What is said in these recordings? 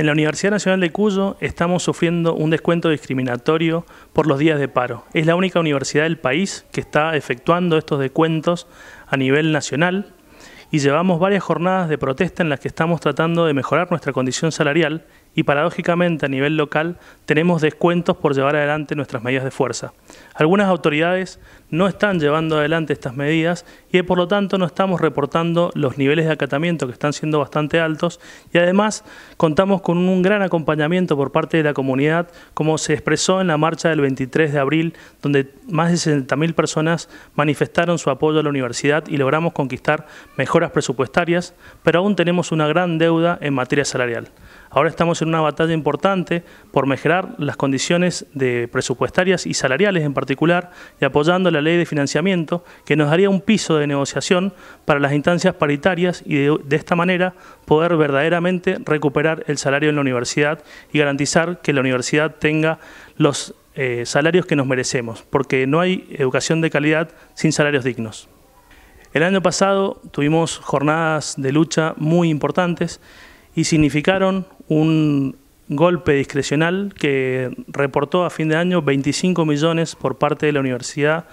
En la Universidad Nacional de Cuyo estamos sufriendo un descuento discriminatorio por los días de paro. Es la única universidad del país que está efectuando estos descuentos a nivel nacional y llevamos varias jornadas de protesta en las que estamos tratando de mejorar nuestra condición salarial y paradójicamente a nivel local tenemos descuentos por llevar adelante nuestras medidas de fuerza. Algunas autoridades no están llevando adelante estas medidas y por lo tanto no estamos reportando los niveles de acatamiento que están siendo bastante altos y además contamos con un gran acompañamiento por parte de la comunidad como se expresó en la marcha del 23 de abril donde más de 60.000 personas manifestaron su apoyo a la universidad y logramos conquistar mejoras presupuestarias pero aún tenemos una gran deuda en materia salarial. Ahora estamos en una batalla importante por mejorar las condiciones de presupuestarias y salariales en particular y apoyando la ley de financiamiento que nos daría un piso de negociación para las instancias paritarias y de, esta manera poder verdaderamente recuperar el salario en la universidad y garantizar que la universidad tenga los eh, salarios que nos merecemos, porque no hay educación de calidad sin salarios dignos. El año pasado tuvimos jornadas de lucha muy importantes y significaron un golpe discrecional que reportó a fin de año 25 millones por parte de la universidad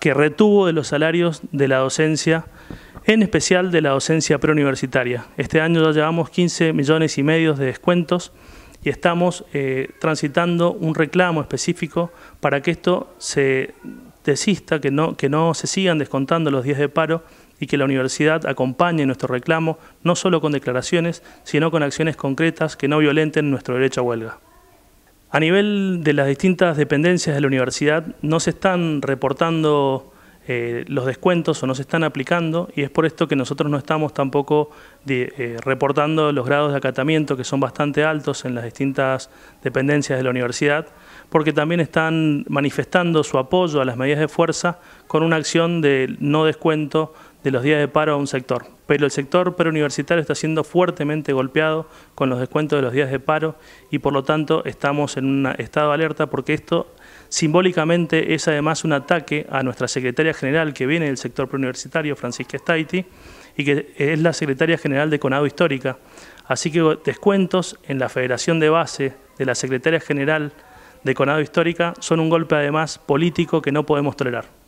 que retuvo de los salarios de la docencia, en especial de la docencia preuniversitaria. Este año ya llevamos 15 millones y medio de descuentos y estamos eh, transitando un reclamo específico para que esto se desista, que no, que no se sigan descontando los días de paro y que la universidad acompañe nuestro reclamo no solo con declaraciones, sino con acciones concretas que no violenten nuestro derecho a huelga. A nivel de las distintas dependencias de la universidad no se están reportando eh, los descuentos o no se están aplicando y es por esto que nosotros no estamos tampoco eh, reportando los grados de acatamiento que son bastante altos en las distintas dependencias de la universidad porque también están manifestando su apoyo a las medidas de fuerza con una acción de no descuento de los días de paro a un sector, pero el sector preuniversitario está siendo fuertemente golpeado con los descuentos de los días de paro y por lo tanto estamos en un estado de alerta porque esto simbólicamente es además un ataque a nuestra secretaria general que viene del sector preuniversitario, Francisca Staiti, y que es la secretaria general de Conado Histórica. Así que descuentos en la federación de base de la secretaria general de Conado Histórica son un golpe además político que no podemos tolerar.